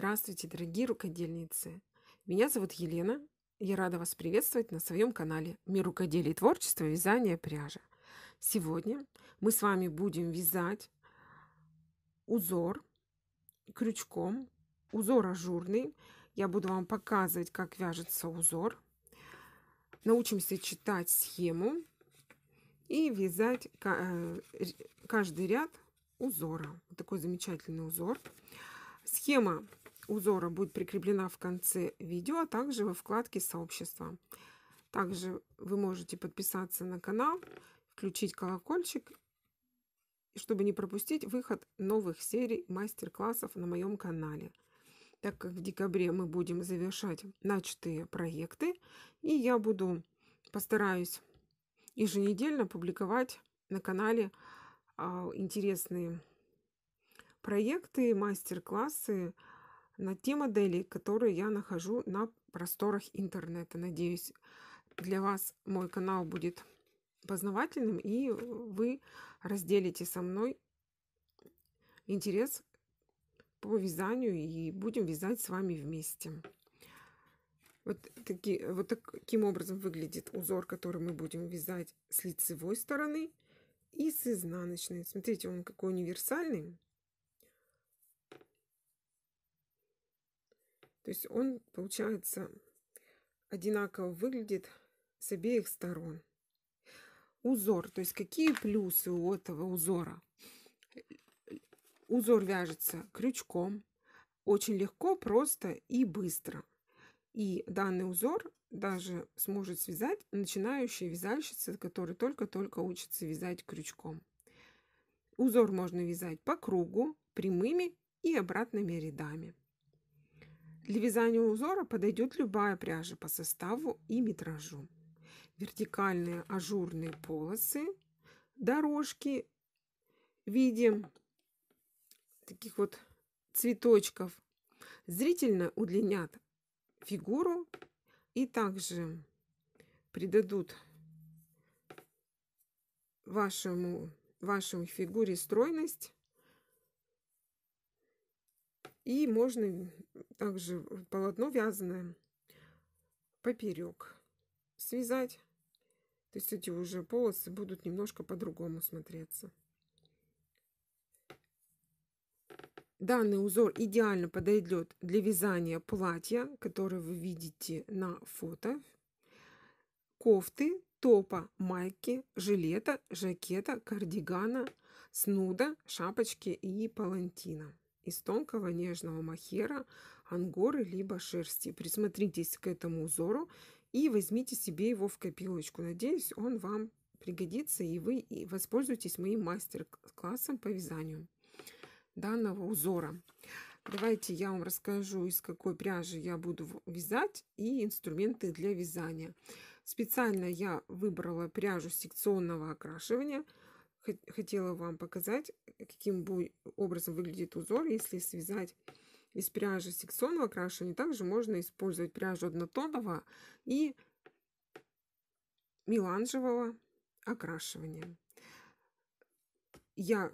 Здравствуйте, дорогие рукодельницы! Меня зовут Елена. Я рада вас приветствовать на своем канале «Мир рукоделия и творчества. Вязание пряжа». Сегодня мы с вами будем вязать узор крючком, узор ажурный. Я буду вам показывать, как вяжется узор. Научимся читать схему и вязать э, каждый ряд узора. такой замечательный узор. Схема узора будет прикреплена в конце видео, а также во вкладке сообщества. Также вы можете подписаться на канал, включить колокольчик, чтобы не пропустить выход новых серий мастер-классов на моем канале. Так как в декабре мы будем завершать начатые проекты, и я буду постараюсь еженедельно публиковать на канале а, интересные проекты, мастер-классы, на те модели, которые я нахожу на просторах интернета. Надеюсь, для вас мой канал будет познавательным, и вы разделите со мной интерес по вязанию, и будем вязать с вами вместе. Вот, таки, вот таким образом выглядит узор, который мы будем вязать с лицевой стороны и с изнаночной. Смотрите, он какой универсальный. То есть он, получается, одинаково выглядит с обеих сторон. Узор, то есть какие плюсы у этого узора? Узор вяжется крючком, очень легко, просто и быстро. И данный узор даже сможет связать начинающая вязальщица, которая только-только учится вязать крючком. Узор можно вязать по кругу, прямыми и обратными рядами. Для вязания узора подойдет любая пряжа по составу и метражу. Вертикальные ажурные полосы, дорожки в виде таких вот цветочков зрительно удлинят фигуру и также придадут вашему, вашему фигуре стройность и можно также полотно вязаное поперек связать. То есть эти уже полосы будут немножко по-другому смотреться. Данный узор идеально подойдет для вязания платья, которое вы видите на фото, кофты, топа, майки, жилета, жакета, кардигана, снуда, шапочки и палантина из тонкого нежного махера, ангоры либо шерсти. Присмотритесь к этому узору и возьмите себе его в копилочку. Надеюсь, он вам пригодится и вы воспользуетесь моим мастер-классом по вязанию данного узора. Давайте я вам расскажу, из какой пряжи я буду вязать и инструменты для вязания. Специально я выбрала пряжу секционного окрашивания – хотела вам показать, каким образом выглядит узор, если связать из пряжи секционного окрашивания. Также можно использовать пряжу однотонного и меланжевого окрашивания. Я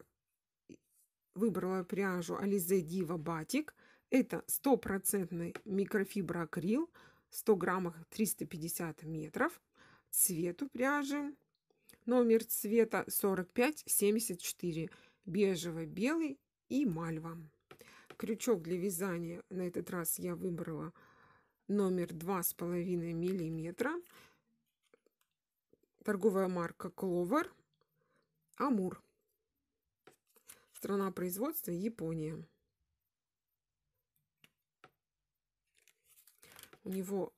выбрала пряжу Alize Diva Batik. Это стопроцентный микрофиброакрил, 100 граммах 350 метров. Цвет у пряжи номер цвета 4574, бежево-белый и мальва. Крючок для вязания на этот раз я выбрала номер 2,5 миллиметра. Торговая марка Clover, Амур. Страна производства Япония. У него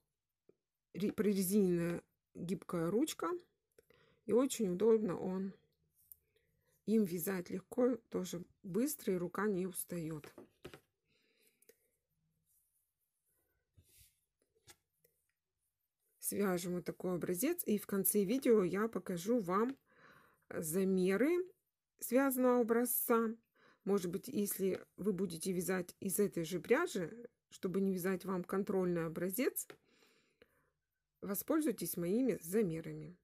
прорезиненная гибкая ручка. И очень удобно он. Им вязать легко, тоже быстро, и рука не устает. Свяжем вот такой образец. И в конце видео я покажу вам замеры связанного образца. Может быть, если вы будете вязать из этой же пряжи, чтобы не вязать вам контрольный образец, воспользуйтесь моими замерами.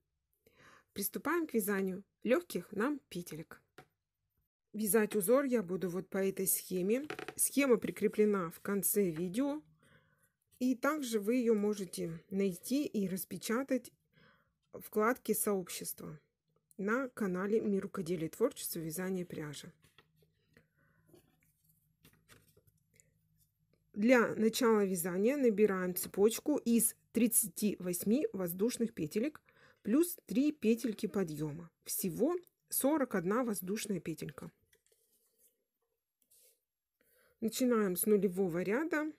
Приступаем к вязанию легких нам петелек. Вязать узор я буду вот по этой схеме. Схема прикреплена в конце видео. И также вы ее можете найти и распечатать в вкладке сообщества на канале Мир рукоделия и творчества вязания пряжи. Для начала вязания набираем цепочку из 38 воздушных петелек – плюс 3 петельки подъема. Всего 41 воздушная петелька. Начинаем с нулевого ряда.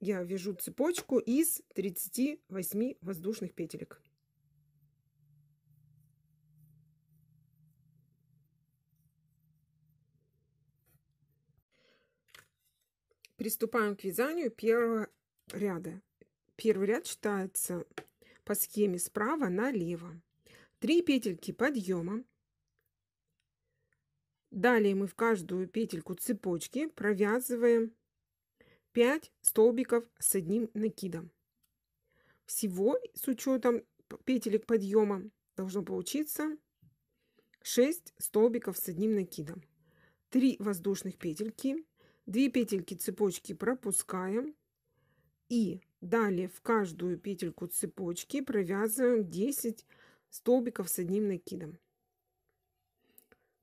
Я вяжу цепочку из 38 воздушных петелек. Приступаем к вязанию первого ряда. Первый ряд считается по схеме справа налево. три петельки подъема. Далее мы в каждую петельку цепочки провязываем 5 столбиков с одним накидом. Всего с учетом петелек подъема должно получиться 6 столбиков с одним накидом. 3 воздушных петельки, 2 петельки цепочки пропускаем и Далее в каждую петельку цепочки провязываем 10 столбиков с одним накидом.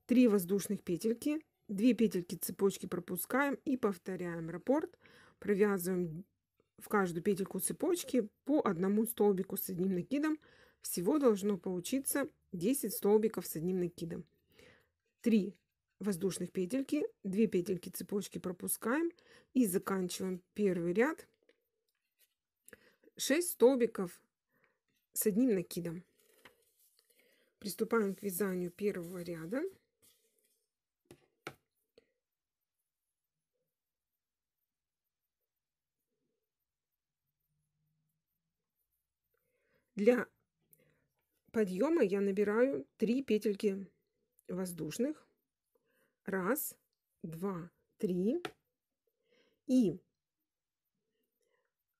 3 воздушных петельки, 2 петельки цепочки пропускаем и повторяем раппорт. Провязываем в каждую петельку цепочки по одному столбику с одним накидом. Всего должно получиться 10 столбиков с одним накидом. 3 воздушных петельки, 2 петельки цепочки пропускаем и заканчиваем первый ряд 6 столбиков с одним накидом. Приступаем к вязанию первого ряда. Для подъема я набираю 3 петельки воздушных. Раз, два, три. И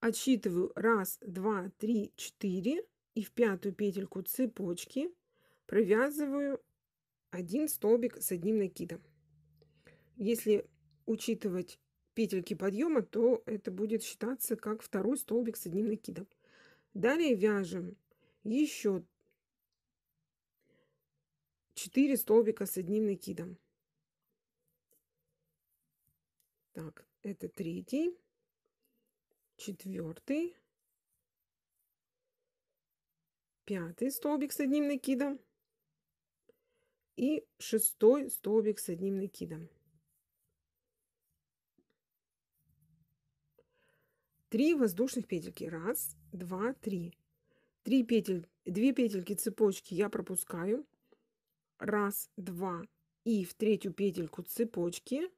отсчитываю 1, 2, 3, 4 и в пятую петельку цепочки провязываю один столбик с одним накидом. Если учитывать петельки подъема, то это будет считаться как второй столбик с одним накидом. Далее вяжем еще 4 столбика с одним накидом. Так, это третий четвертый, пятый столбик с одним накидом и шестой столбик с одним накидом. Три воздушных петельки. Раз, два, три. Три петель, две петельки цепочки я пропускаю. Раз, два. И в третью петельку цепочки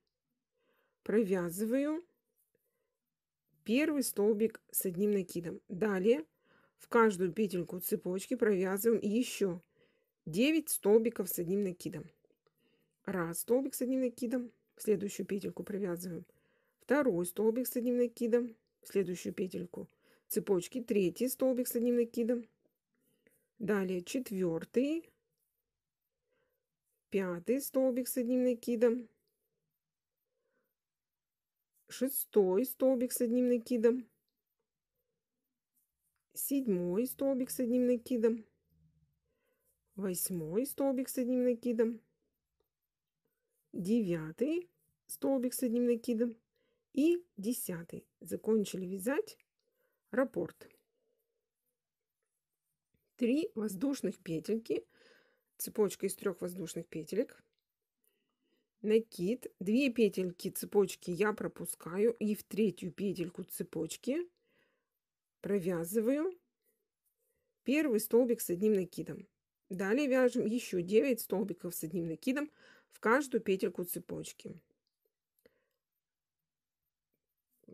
провязываю первый столбик с одним накидом. Далее в каждую петельку цепочки провязываем еще 9 столбиков с одним накидом. Раз столбик с одним накидом, в следующую петельку провязываем. Второй столбик с одним накидом, в следующую петельку цепочки. Третий столбик с одним накидом. Далее четвертый, пятый столбик с одним накидом, шестой столбик с одним накидом, седьмой столбик с одним накидом, восьмой столбик с одним накидом, девятый столбик с одним накидом и десятый. Закончили вязать раппорт. Три воздушных петельки, цепочка из трех воздушных петелек – накид, 2 петельки цепочки я пропускаю и в третью петельку цепочки провязываю первый столбик с одним накидом. Далее вяжем еще 9 столбиков с одним накидом в каждую петельку цепочки.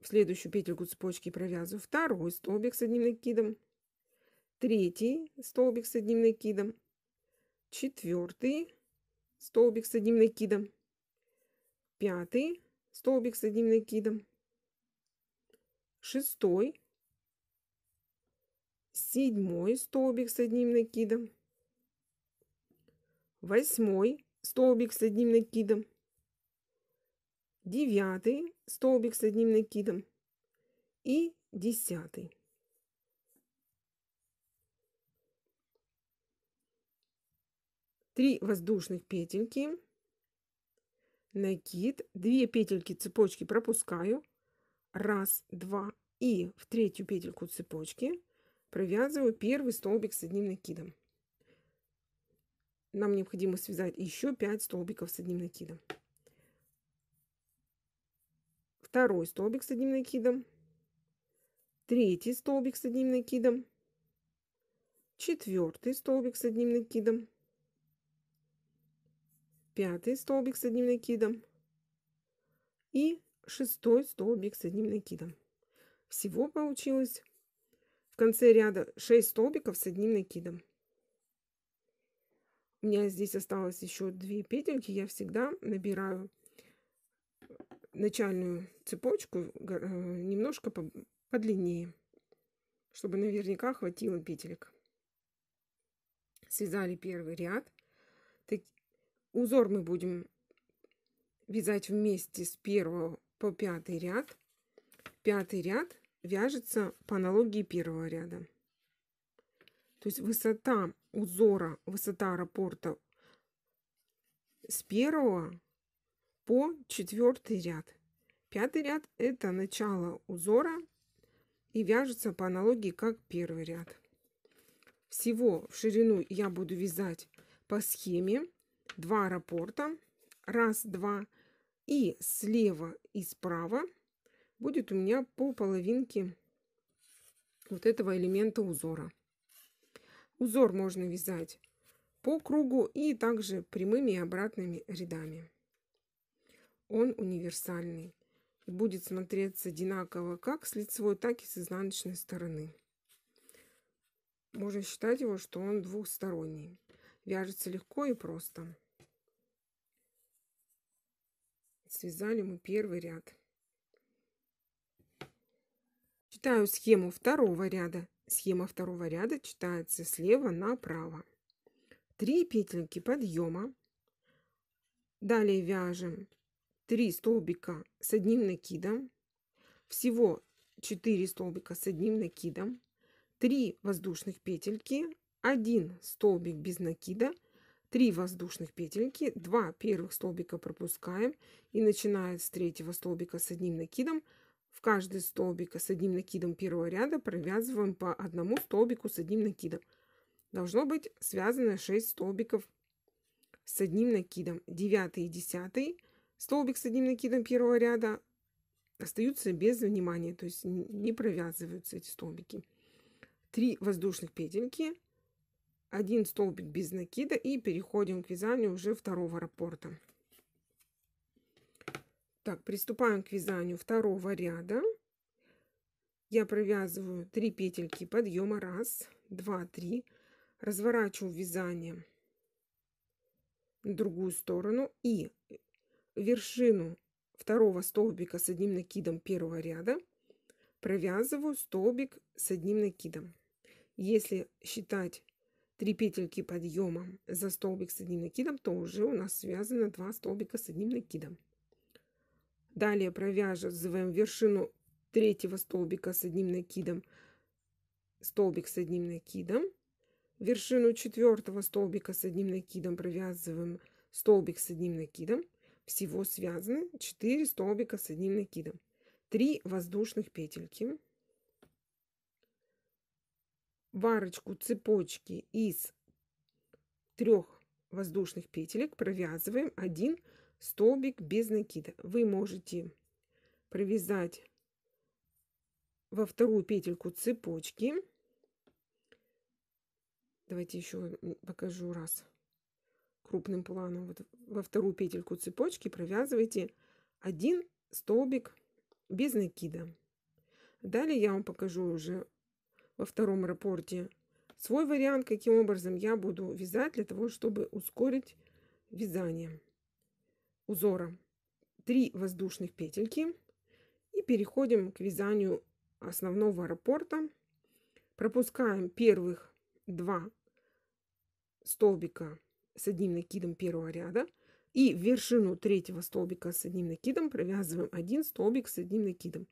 В следующую петельку цепочки провязываю второй столбик с одним накидом, третий столбик с одним накидом, четвертый столбик с одним накидом, пятый столбик с одним накидом, шестой, седьмой столбик с одним накидом, восьмой столбик с одним накидом, девятый столбик с одним накидом и десятый. Три воздушных петельки накид, 2 петельки цепочки пропускаю, раз, два и в третью петельку цепочки провязываю первый столбик с одним накидом. Нам необходимо связать еще 5 столбиков с одним накидом. Второй столбик с одним накидом. Третий столбик с одним накидом. Четвертый столбик с одним накидом пятый столбик с одним накидом и шестой столбик с одним накидом. Всего получилось в конце ряда 6 столбиков с одним накидом. У меня здесь осталось еще две петельки. Я всегда набираю начальную цепочку э, немножко подлиннее, чтобы наверняка хватило петелек. Связали первый ряд. Узор мы будем вязать вместе с первого по пятый ряд. Пятый ряд вяжется по аналогии первого ряда. То есть высота узора, высота раппорта с первого по четвертый ряд. Пятый ряд это начало узора и вяжется по аналогии как первый ряд. Всего в ширину я буду вязать по схеме два рапорта. Раз, два. И слева и справа будет у меня по половинке вот этого элемента узора. Узор можно вязать по кругу и также прямыми и обратными рядами. Он универсальный и будет смотреться одинаково как с лицевой, так и с изнаночной стороны. Можно считать его, что он двухсторонний. Вяжется легко и просто. Связали мы первый ряд. Читаю схему второго ряда. Схема второго ряда читается слева направо. Три петельки подъема. Далее вяжем 3 столбика с одним накидом. Всего 4 столбика с одним накидом. 3 воздушных петельки 1 столбик без накида, 3 воздушных петельки, 2 первых столбика пропускаем и начиная с третьего столбика с одним накидом, в каждый столбик с одним накидом первого ряда провязываем по одному столбику с одним накидом. Должно быть связано 6 столбиков с одним накидом. 9 и 10 столбик с одним накидом первого ряда остаются без внимания, то есть не провязываются эти столбики. 3 воздушных петельки, один столбик без накида и переходим к вязанию уже второго раппорта. Так, приступаем к вязанию второго ряда. Я провязываю 3 петельки подъема 1, 2, 3. Разворачиваю вязание на другую сторону и вершину второго столбика с одним накидом первого ряда провязываю столбик с одним накидом. Если считать Три петельки подъема за столбик с одним накидом, то уже у нас связано два столбика с одним накидом. Далее провязываем вершину третьего столбика с одним накидом, столбик с одним накидом. Вершину четвертого столбика с одним накидом провязываем столбик с одним накидом. Всего связаны 4 столбика с одним накидом. 3 воздушных петельки варочку цепочки из трех воздушных петелек провязываем один столбик без накида. Вы можете провязать во вторую петельку цепочки. Давайте еще покажу раз крупным планом. Вот во вторую петельку цепочки провязывайте один столбик без накида. Далее я вам покажу уже во втором рапорте свой вариант, каким образом я буду вязать для того, чтобы ускорить вязание узора. Три воздушных петельки и переходим к вязанию основного раппорта. Пропускаем первых два столбика с одним накидом первого ряда и вершину третьего столбика с одним накидом провязываем один столбик с одним накидом.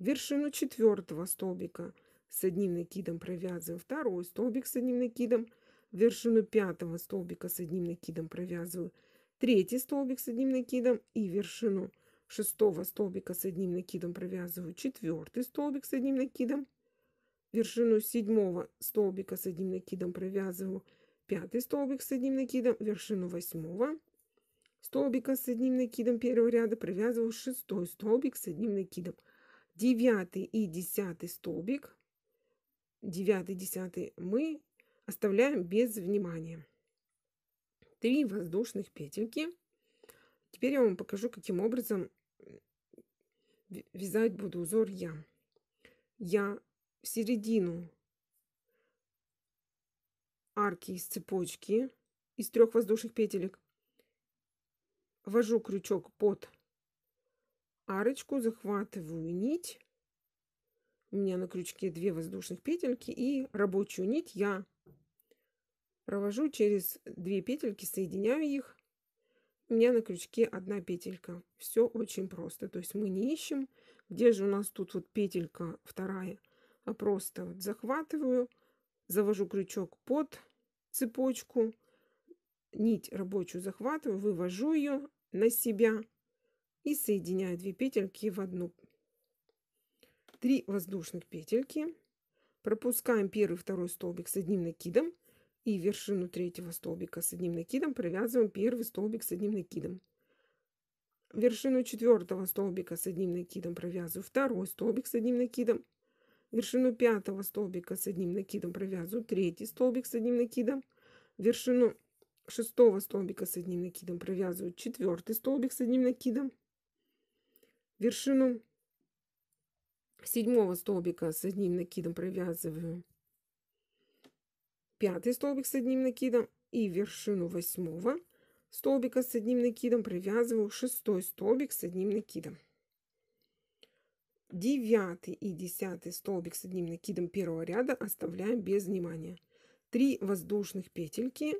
вершину четвертого столбика – с одним накидом провязываем второй столбик с одним накидом, вершину пятого столбика с одним накидом провязываю третий столбик с одним накидом и вершину шестого столбика с одним накидом провязываю четвертый столбик с одним накидом, вершину седьмого столбика с одним накидом провязываю пятый столбик с одним накидом, вершину восьмого столбика с одним накидом первого ряда провязываю шестой столбик с одним накидом, девятый и десятый столбик девятый десятый мы оставляем без внимания. Три воздушных петельки. Теперь я вам покажу, каким образом вязать буду узор я. Я в середину арки из цепочки из трех воздушных петелек ввожу крючок под арочку, захватываю нить у меня на крючке две воздушных петельки и рабочую нить я провожу через две петельки, соединяю их. У меня на крючке одна петелька. Все очень просто. То есть мы не ищем, где же у нас тут вот петелька вторая, а просто вот захватываю, завожу крючок под цепочку, нить рабочую захватываю, вывожу ее на себя и соединяю две петельки в одну 3 воздушных петельки, пропускаем первый второй столбик с одним накидом и вершину третьего столбика с одним накидом провязываем первый столбик с одним накидом. Вершину четвертого столбика с одним накидом провязываю второй столбик с одним накидом. Вершину пятого столбика с одним накидом провязываю третий столбик с одним накидом. Вершину шестого столбика с одним накидом провязываю четвертый столбик с одним накидом. Вершину седьмого столбика с одним накидом провязываю пятый столбик с одним накидом и вершину восьмого столбика с одним накидом провязываю шестой столбик с одним накидом девятый и десятый столбик с одним накидом первого ряда оставляем без внимания 3 воздушных петельки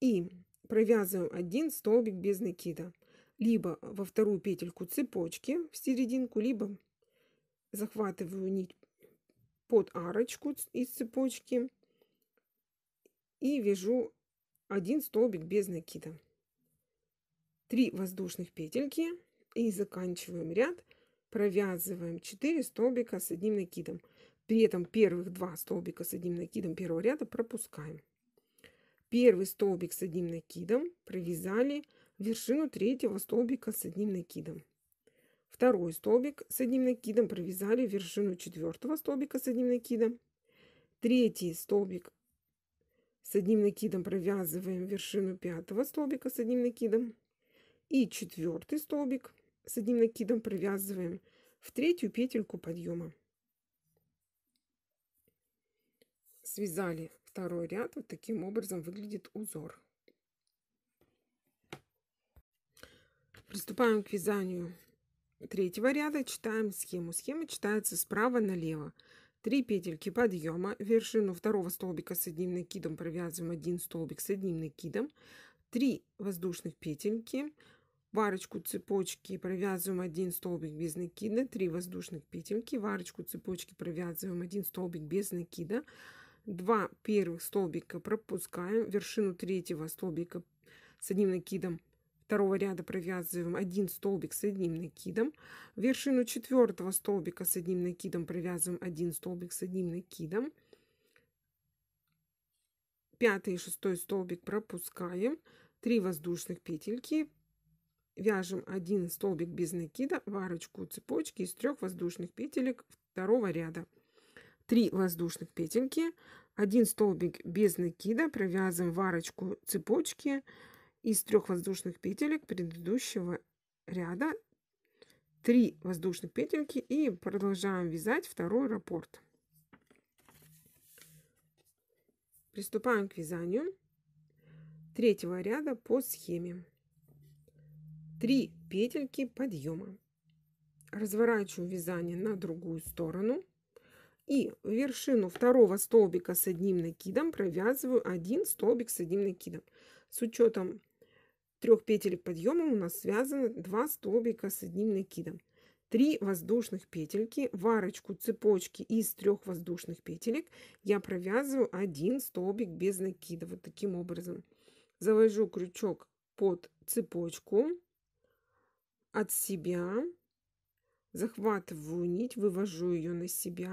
и провязываем один столбик без накида либо во вторую петельку цепочки в серединку либо захватываю нить под арочку из цепочки и вяжу один столбик без накида 3 воздушных петельки и заканчиваем ряд провязываем 4 столбика с одним накидом при этом первых два столбика с одним накидом первого ряда пропускаем первый столбик с одним накидом провязали вершину третьего столбика с одним накидом второй столбик с одним накидом провязали вершину четвертого столбика с одним накидом, третий столбик с одним накидом провязываем вершину пятого столбика с одним накидом и четвертый столбик с одним накидом провязываем в третью петельку подъема. Связали второй ряд, вот таким образом выглядит узор. Приступаем к вязанию третьего ряда читаем схему. Схема читается справа налево. три петельки подъема, вершину второго столбика с одним накидом провязываем один столбик с одним накидом, три воздушных петельки, варочку цепочки провязываем один столбик без накида, три воздушных петельки, варочку цепочки провязываем один столбик без накида, два первых столбика пропускаем, вершину третьего столбика с одним накидом второго ряда провязываем один столбик с одним накидом, вершину четвертого столбика с одним накидом провязываем один столбик с одним накидом, пятый и шестой столбик пропускаем, 3 воздушных петельки, вяжем один столбик без накида в арочку цепочки из трех воздушных петелек второго ряда. 3 воздушных петельки, 1 столбик без накида, провязываем в арочку цепочки, из трех воздушных петелек предыдущего ряда 3 воздушных петельки и продолжаем вязать второй раппорт. Приступаем к вязанию третьего ряда по схеме. 3 петельки подъема. Разворачиваю вязание на другую сторону и вершину второго столбика с одним накидом провязываю один столбик с одним накидом. С учетом трех петель подъема у нас связаны два столбика с одним накидом. три воздушных петельки, варочку цепочки из трех воздушных петелек я провязываю один столбик без накида. Вот таким образом. Завожу крючок под цепочку от себя, захватываю нить, вывожу ее на себя.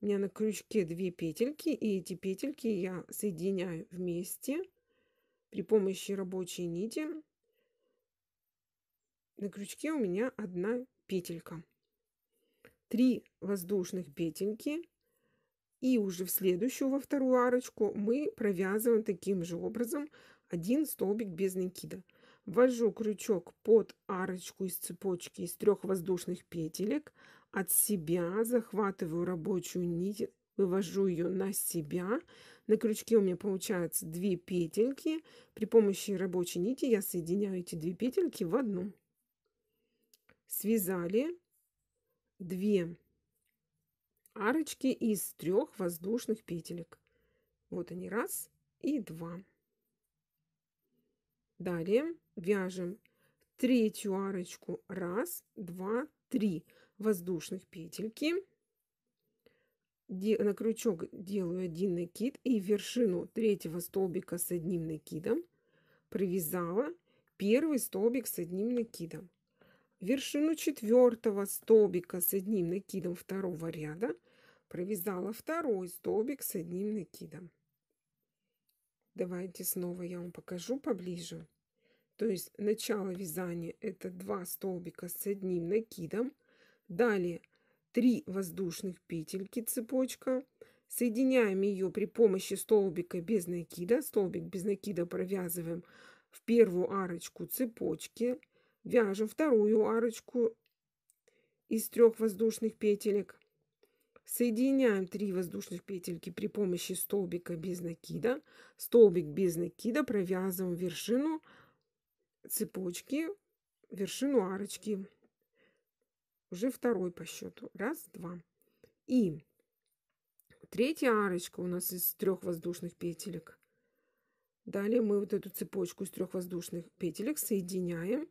У меня на крючке две петельки, и эти петельки я соединяю вместе – при помощи рабочей нити на крючке у меня одна петелька. три воздушных петельки и уже в следующую во вторую арочку мы провязываем таким же образом один столбик без накида ввожу крючок под арочку из цепочки из трех воздушных петелек от себя захватываю рабочую нить вывожу ее на себя на крючке у меня получается две петельки. При помощи рабочей нити я соединяю эти две петельки в одну. Связали две арочки из трех воздушных петелек. Вот они, раз и два. Далее вяжем третью арочку, раз, два, три воздушных петельки на крючок делаю один накид и вершину третьего столбика с одним накидом привязала первый столбик с одним накидом. Вершину четвертого столбика с одним накидом второго ряда провязала второй столбик с одним накидом. Давайте снова я вам покажу поближе. То есть начало вязания это два столбика с одним накидом. Далее 3 воздушных петельки цепочка. Соединяем ее при помощи столбика без накида. Столбик без накида провязываем в первую арочку цепочки. Вяжем вторую арочку из трех воздушных петелек. Соединяем 3 воздушных петельки при помощи столбика без накида. Столбик без накида провязываем вершину цепочки, вершину арочки уже второй по счету. Раз, два. И третья арочка у нас из трех воздушных петелек. Далее мы вот эту цепочку из трех воздушных петелек соединяем,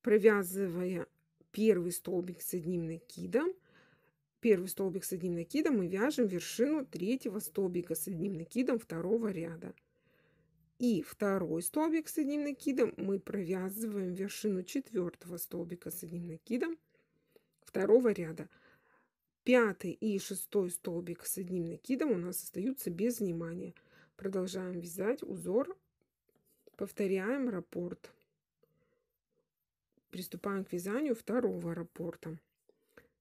провязывая первый столбик с одним накидом. Первый столбик с одним накидом мы вяжем вершину третьего столбика с одним накидом второго ряда. И второй столбик с одним накидом мы провязываем вершину четвертого столбика с одним накидом второго ряда. Пятый и шестой столбик с одним накидом у нас остаются без внимания. Продолжаем вязать узор, повторяем раппорт. Приступаем к вязанию второго раппорта.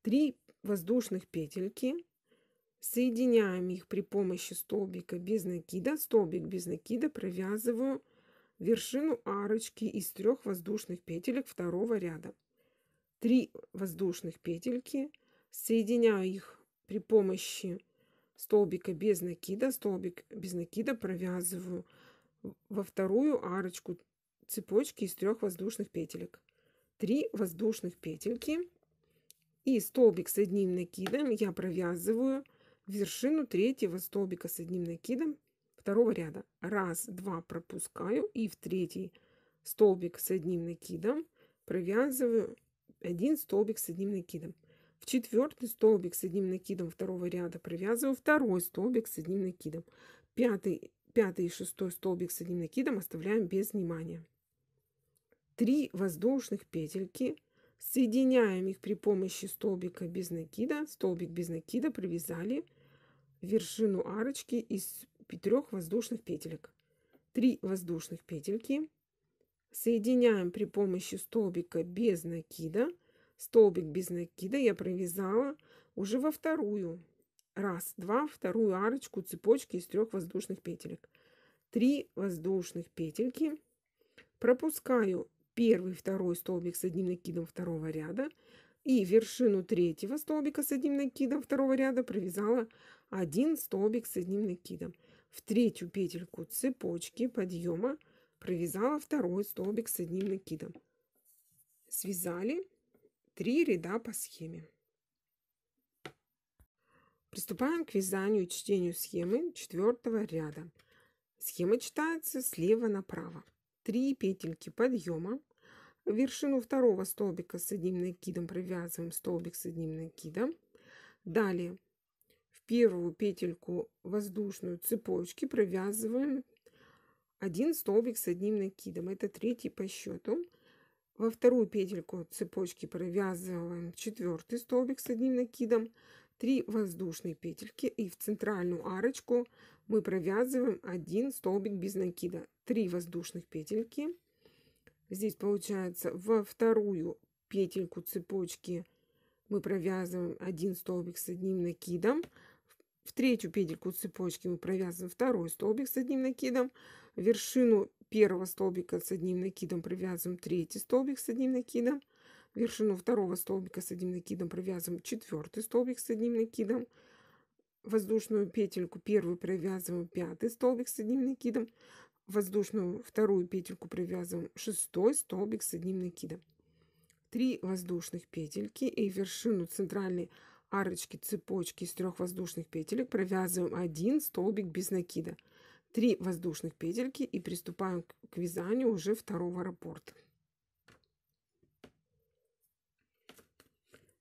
Три воздушных петельки. Соединяем их при помощи столбика без накида. Столбик без накида провязываю вершину арочки из трех воздушных петелек второго ряда. 3 воздушных петельки, соединяю их при помощи столбика без накида, столбик без накида провязываю во вторую арочку цепочки из трех воздушных петелек. 3 воздушных петельки и столбик с одним накидом я провязываю в вершину третьего столбика с одним накидом второго ряда. Раз, два пропускаю и в третий столбик с одним накидом провязываю один столбик с одним накидом. В четвертый столбик с одним накидом второго ряда провязываю второй столбик с одним накидом. Пятый, пятый и шестой столбик с одним накидом оставляем без внимания. Три воздушных петельки. Соединяем их при помощи столбика без накида. Столбик без накида провязали вершину арочки из трех воздушных петелек. Три воздушных петельки Соединяем при помощи столбика без накида. Столбик без накида я провязала уже во вторую. Раз, два, вторую арочку цепочки из трех воздушных петелек. Три воздушных петельки. Пропускаю первый, второй столбик с одним накидом второго ряда и вершину третьего столбика с одним накидом второго ряда провязала один столбик с одним накидом в третью петельку цепочки подъема провязала второй столбик с одним накидом связали три ряда по схеме приступаем к вязанию и чтению схемы четвертого ряда схема читается слева направо Три петельки подъема вершину второго столбика с одним накидом провязываем столбик с одним накидом далее в первую петельку воздушную цепочки провязываем один столбик с одним накидом. Это третий по счету. Во вторую петельку цепочки провязываем четвертый столбик с одним накидом, 3 воздушные петельки и в центральную арочку мы провязываем один столбик без накида, 3 воздушных петельки. Здесь получается во вторую петельку цепочки мы провязываем один столбик с одним накидом, в третью петельку цепочки мы провязываем второй столбик с одним накидом, вершину первого столбика с одним накидом провязываем третий столбик с одним накидом, вершину второго столбика с одним накидом провязываем четвертый столбик с одним накидом, воздушную петельку первую провязываем пятый столбик с одним накидом, воздушную вторую петельку провязываем шестой столбик с одним накидом. 3 воздушных петельки и вершину центральной арочки цепочки из трех воздушных петелек провязываем один столбик без накида. 3 воздушных петельки и приступаем к вязанию уже второго раппорта.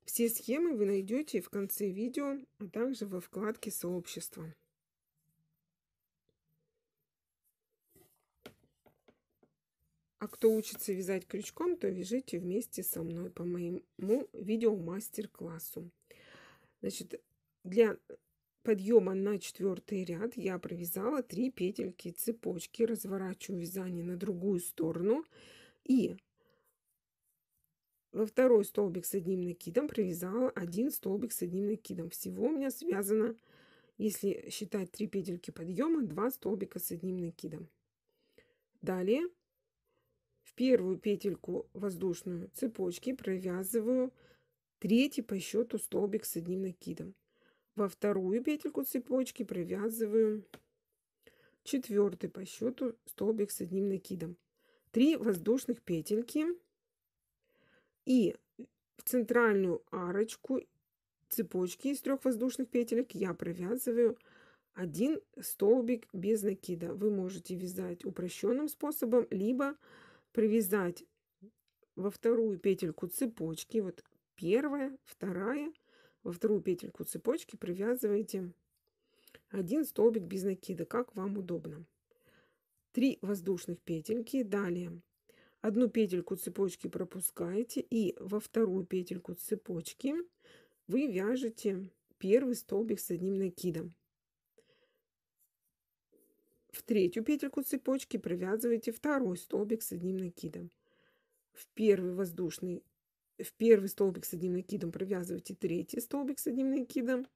Все схемы вы найдете в конце видео, а также во вкладке сообщества. А кто учится вязать крючком, то вяжите вместе со мной по моему видео мастер-классу. Значит, для подъема на четвертый ряд я провязала 3 петельки цепочки, разворачиваю вязание на другую сторону и во второй столбик с одним накидом провязала один столбик с одним накидом. Всего у меня связано, если считать 3 петельки подъема, 2 столбика с одним накидом. Далее в первую петельку воздушную цепочки провязываю третий по счету столбик с одним накидом. Во вторую петельку цепочки провязываю четвертый по счету столбик с одним накидом. 3 воздушных петельки и в центральную арочку цепочки из трех воздушных петелек я провязываю один столбик без накида. Вы можете вязать упрощенным способом, либо провязать во вторую петельку цепочки, вот первая, вторая, во вторую петельку цепочки привязываете один столбик без накида, как вам удобно. 3 воздушных петельки, далее одну петельку цепочки пропускаете и во вторую петельку цепочки вы вяжете первый столбик с одним накидом. В третью петельку цепочки провязываете второй столбик с одним накидом. В первый воздушный в первый столбик с одним накидом провязывайте третий столбик с одним накидом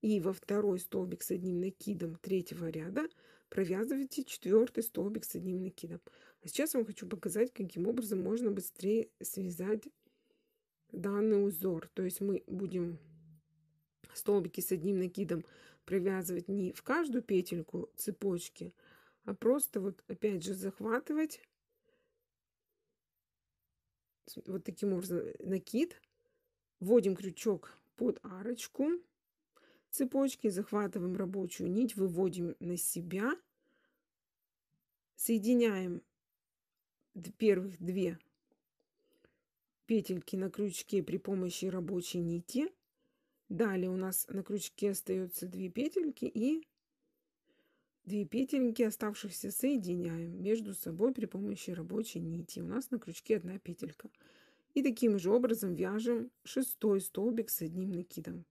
и во второй столбик с одним накидом третьего ряда провязывайте четвертый столбик с одним накидом. А сейчас я вам хочу показать, каким образом можно быстрее связать данный узор. То есть мы будем столбики с одним накидом провязывать не в каждую петельку цепочки, а просто вот опять же захватывать вот таким образом э, накид, вводим крючок под арочку цепочки, захватываем рабочую нить, выводим на себя, соединяем первых две петельки на крючке при помощи рабочей нити. Далее у нас на крючке остается две петельки и Две петельки, оставшихся, соединяем между собой при помощи рабочей нити. У нас на крючке одна петелька. И таким же образом вяжем шестой столбик с одним накидом.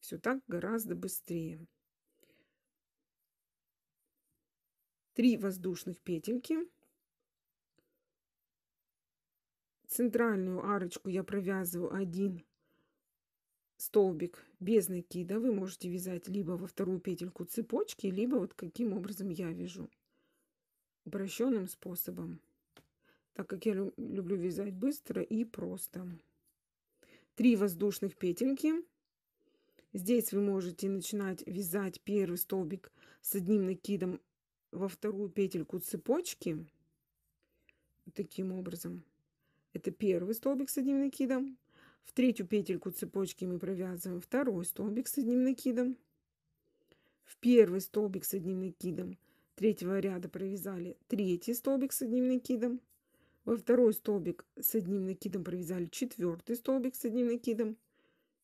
Все так гораздо быстрее. Три воздушных петельки. Центральную арочку я провязываю один столбик без накида вы можете вязать либо во вторую петельку цепочки, либо вот каким образом я вяжу. Упрощенным способом, так как я люблю вязать быстро и просто. Три воздушных петельки. Здесь вы можете начинать вязать первый столбик с одним накидом во вторую петельку цепочки. таким образом. Это первый столбик с одним накидом. В третью петельку цепочки мы провязываем второй столбик с одним накидом. В первый столбик с одним накидом третьего ряда провязали третий столбик с одним накидом. Во второй столбик с одним накидом провязали четвертый столбик с одним накидом.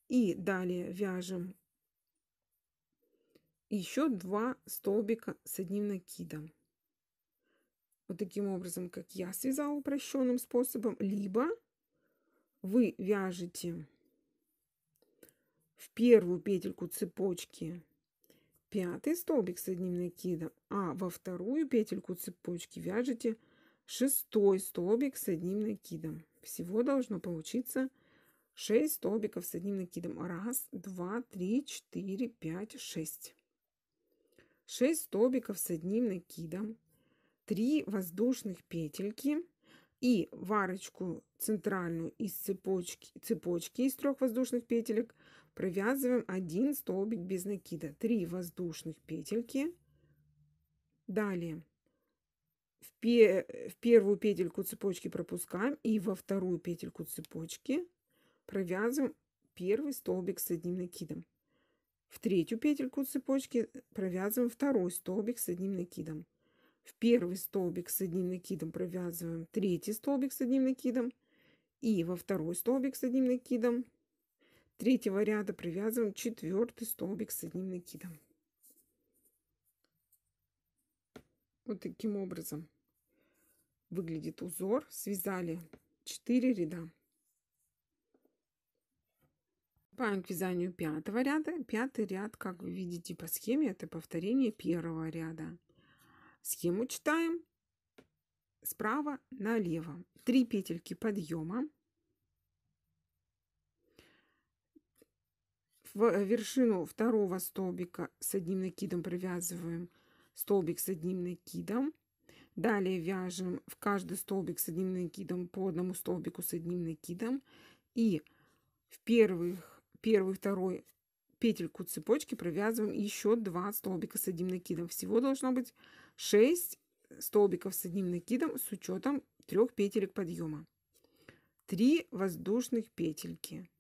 И далее вяжем еще два столбика с одним накидом. Вот таким образом, как я связала упрощенным способом, либо вы вяжете в первую петельку цепочки пятый столбик с одним накидом, а во вторую петельку цепочки вяжете шестой столбик с одним накидом. Всего должно получиться 6 столбиков с одним накидом. Раз, два, три, четыре, пять, шесть. 6 столбиков с одним накидом, 3 воздушных петельки и варочку центральную из цепочки, цепочки из трех воздушных петелек провязываем один столбик без накида 3 воздушных петельки далее в, пе в первую петельку цепочки пропускаем и во вторую петельку цепочки провязываем первый столбик с одним накидом в третью петельку цепочки провязываем второй столбик с одним накидом в первый столбик с одним накидом провязываем третий столбик с одним накидом и во второй столбик с одним накидом третьего ряда провязываем четвертый столбик с одним накидом вот таким образом выглядит узор связали 4 ряда приступаем к вязанию пятого ряда пятый ряд как вы видите по схеме это повторение первого ряда Схему читаем справа налево. Три петельки подъема. В э, вершину второго столбика с одним накидом провязываем столбик с одним накидом. Далее вяжем в каждый столбик с одним накидом по одному столбику с одним накидом. И в первых, первый, второй петельку цепочки провязываем еще два столбика с одним накидом. Всего должно быть 6 столбиков с одним накидом с учетом трех петелек подъема. 3 воздушных петельки.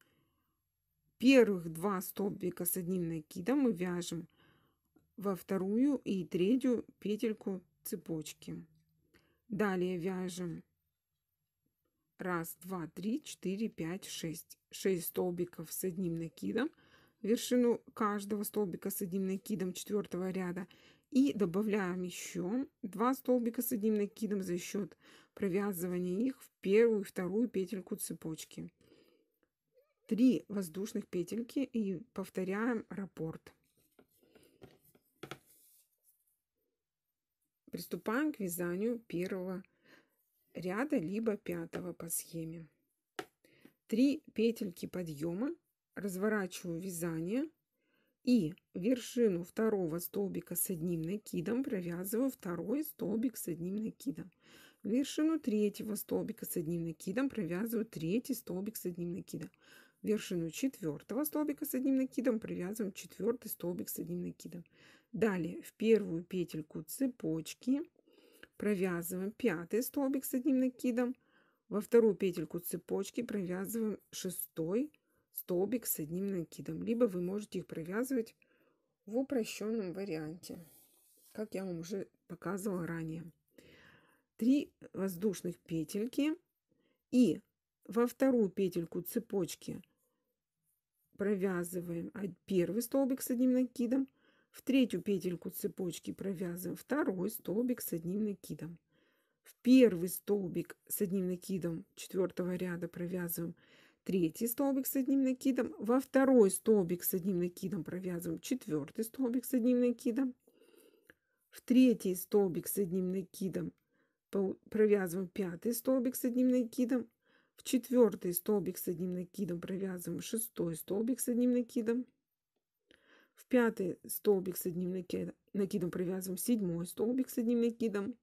Первых два столбика с одним накидом мы вяжем во вторую и третью петельку цепочки. Далее вяжем 1, 2, 3, 4, 5, 6. 6 столбиков с одним накидом. Вершину каждого столбика с одним накидом четвертого ряда и добавляем еще два столбика с одним накидом за счет провязывания их в первую и вторую петельку цепочки. 3 воздушных петельки и повторяем раппорт. Приступаем к вязанию первого ряда, либо пятого по схеме. 3 петельки подъема, разворачиваю вязание и вершину второго столбика с одним накидом провязываю второй столбик с одним накидом. Вершину третьего столбика с одним накидом провязываю третий столбик с одним накидом. Вершину четвертого столбика с одним накидом провязываем четвертый столбик с одним накидом. Далее в первую петельку цепочки провязываем пятый столбик с одним накидом. Во вторую петельку цепочки провязываем шестой столбик с одним накидом. Либо вы можете их провязывать в упрощенном варианте, как я вам уже показывала ранее. Три воздушных петельки и во вторую петельку цепочки провязываем первый столбик с одним накидом, в третью петельку цепочки провязываем второй столбик с одним накидом. В первый столбик с одним накидом четвертого ряда провязываем третий столбик с одним накидом, во второй столбик с одним накидом провязываем четвертый столбик с одним накидом, в третий столбик с одним накидом провязываем пятый столбик с одним накидом, в четвертый столбик с одним накидом провязываем шестой столбик с одним накидом, в пятый столбик с одним накидом провязываем седьмой столбик с одним накидом,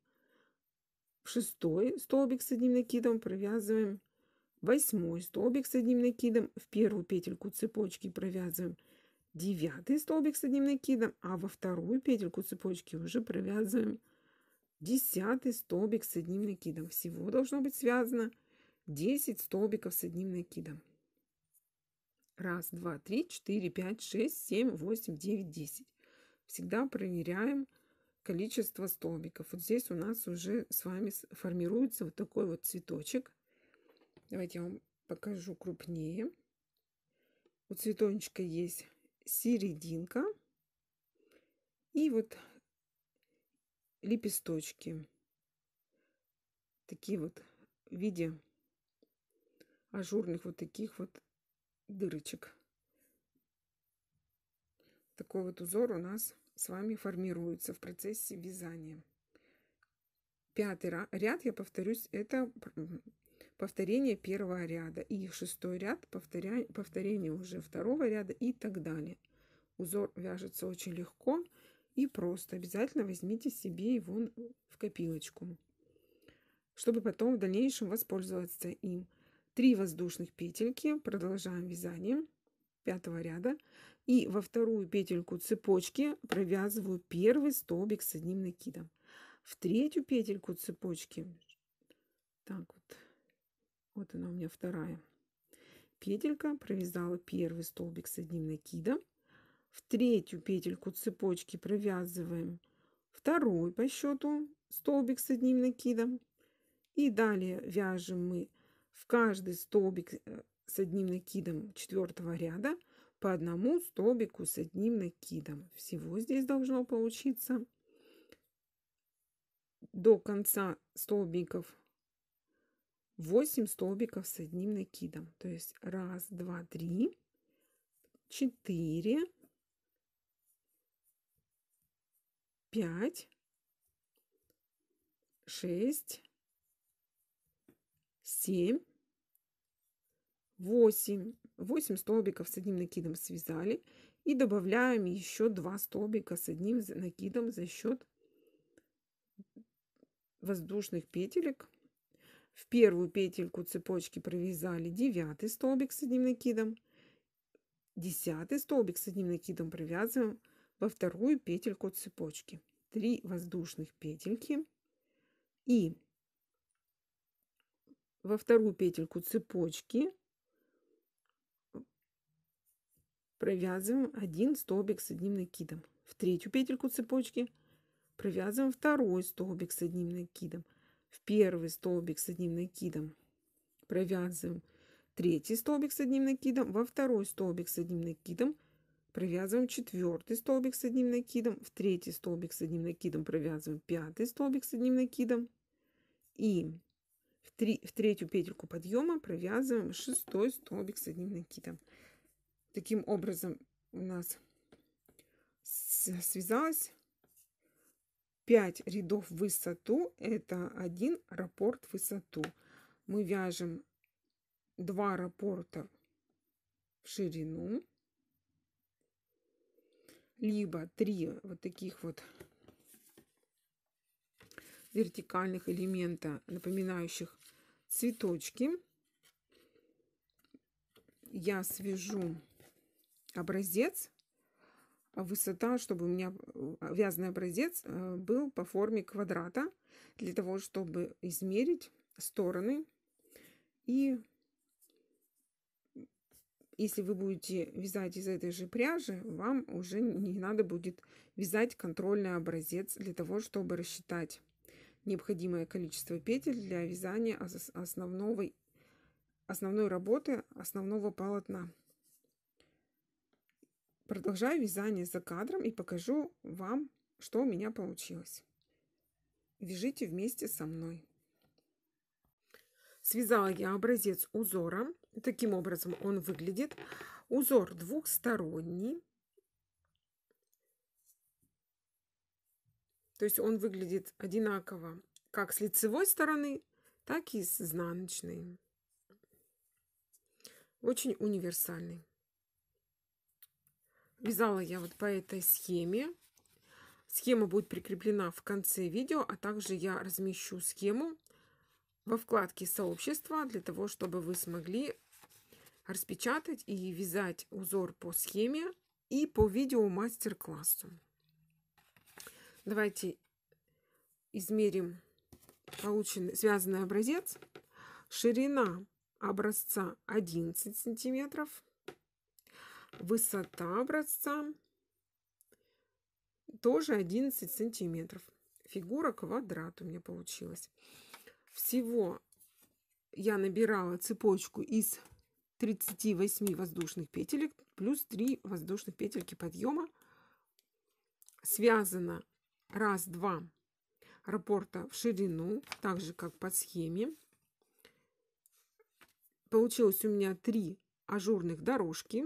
в шестой столбик с одним накидом провязываем Восьмой столбик с одним накидом. В первую петельку цепочки провязываем девятый столбик с одним накидом, а во вторую петельку цепочки уже провязываем десятый столбик с одним накидом. Всего должно быть связано 10 столбиков с одним накидом. Раз, два, три, четыре, пять, шесть, семь, восемь, девять, десять. Всегда проверяем количество столбиков. Вот здесь у нас уже с вами формируется вот такой вот цветочек. Давайте я вам покажу крупнее. У цветочка есть серединка и вот лепесточки. Такие вот в виде ажурных вот таких вот дырочек. Такой вот узор у нас с вами формируется в процессе вязания. Пятый ряд, я повторюсь, это повторение первого ряда и шестой ряд, повторя... повторение уже второго ряда и так далее. Узор вяжется очень легко и просто. Обязательно возьмите себе его в копилочку, чтобы потом в дальнейшем воспользоваться им. три воздушных петельки, продолжаем вязание пятого ряда и во вторую петельку цепочки провязываю первый столбик с одним накидом в третью петельку цепочки так вот вот она у меня вторая петелька. Провязала первый столбик с одним накидом. В третью петельку цепочки провязываем второй по счету столбик с одним накидом. И далее вяжем мы в каждый столбик э, с одним накидом четвертого ряда по одному столбику с одним накидом. Всего здесь должно получиться до конца столбиков 8 столбиков с одним накидом. То есть 1, 2, 3, 4, 5, 6, 7, 8. 8 столбиков с одним накидом связали и добавляем еще 2 столбика с одним накидом за счет воздушных петелек в первую петельку цепочки провязали 9 столбик с одним накидом, 10 столбик с одним накидом провязываем во вторую петельку цепочки. 3 воздушных петельки и во вторую петельку цепочки провязываем один столбик с одним накидом. В третью петельку цепочки провязываем второй столбик с одним накидом в первый столбик с одним накидом провязываем третий столбик с одним накидом, во второй столбик с одним накидом провязываем четвертый столбик с одним накидом, в третий столбик с одним накидом провязываем пятый столбик с одним накидом и в, три, в третью петельку подъема провязываем шестой столбик с одним накидом. Таким образом у нас связалась 5 рядов в высоту это один раппорт в высоту мы вяжем 2 раппорта в ширину либо 3 вот таких вот вертикальных элемента напоминающих цветочки я свяжу образец высота, чтобы у меня э, вязаный образец э, был по форме квадрата, для того, чтобы измерить стороны. И если вы будете вязать из этой же пряжи, вам уже не надо будет вязать контрольный образец для того, чтобы рассчитать необходимое количество петель для вязания основной, основной работы, основного полотна. Продолжаю вязание за кадром и покажу вам, что у меня получилось. Вяжите вместе со мной. Связала я образец узора. Таким образом он выглядит. Узор двухсторонний. То есть он выглядит одинаково как с лицевой стороны, так и с изнаночной. Очень универсальный. Вязала я вот по этой схеме. Схема будет прикреплена в конце видео, а также я размещу схему во вкладке сообщества для того, чтобы вы смогли распечатать и вязать узор по схеме и по видео мастер-классу. Давайте измерим полученный связанный образец. Ширина образца 11 сантиметров. Высота образца тоже 11 сантиметров. Фигура квадрат у меня получилась. Всего я набирала цепочку из 38 воздушных петелек плюс 3 воздушных петельки подъема. Связано раз, два рапорта в ширину, так же как по схеме. Получилось у меня 3 ажурных дорожки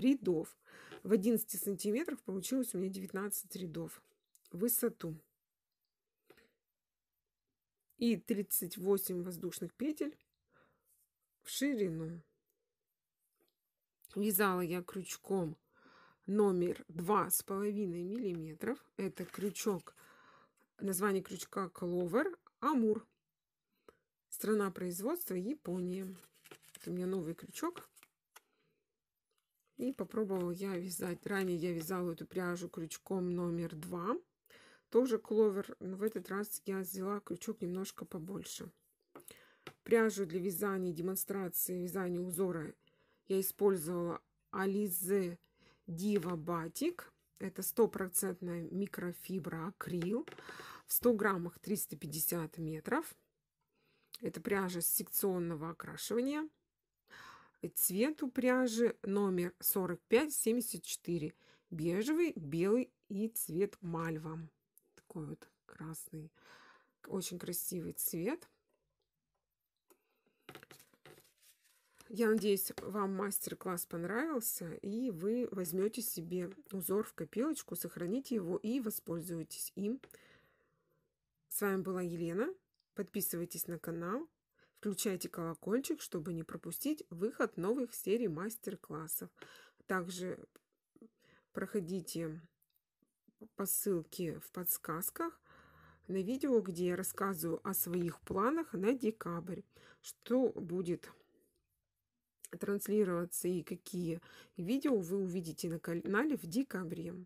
рядов. В 11 сантиметрах получилось у меня 19 рядов. Высоту. И 38 воздушных петель в ширину. Вязала я крючком номер 2,5 миллиметров. Это крючок, название крючка Clover Амур. Страна производства Япония. Это у меня новый крючок и попробовала я вязать. Ранее я вязала эту пряжу крючком номер два, Тоже кловер. Но в этот раз я взяла крючок немножко побольше. Пряжу для вязания, демонстрации вязания узора я использовала Alize Diva Batik. Это стопроцентная микрофибра акрил. В 100 граммах 350 метров. Это пряжа с секционного окрашивания цвету пряжи номер 4574. Бежевый, белый и цвет мальва. Такой вот красный. Очень красивый цвет. Я надеюсь, вам мастер-класс понравился, и вы возьмете себе узор в копилочку, сохраните его и воспользуетесь им. С вами была Елена. Подписывайтесь на канал, Включайте колокольчик, чтобы не пропустить выход новых серий мастер-классов. Также проходите по ссылке в подсказках на видео, где я рассказываю о своих планах на декабрь, что будет транслироваться и какие видео вы увидите на канале в декабре.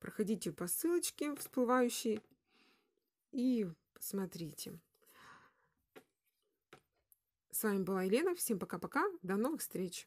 Проходите по ссылочке всплывающей и смотрите. С вами была Елена. Всем пока-пока. До новых встреч.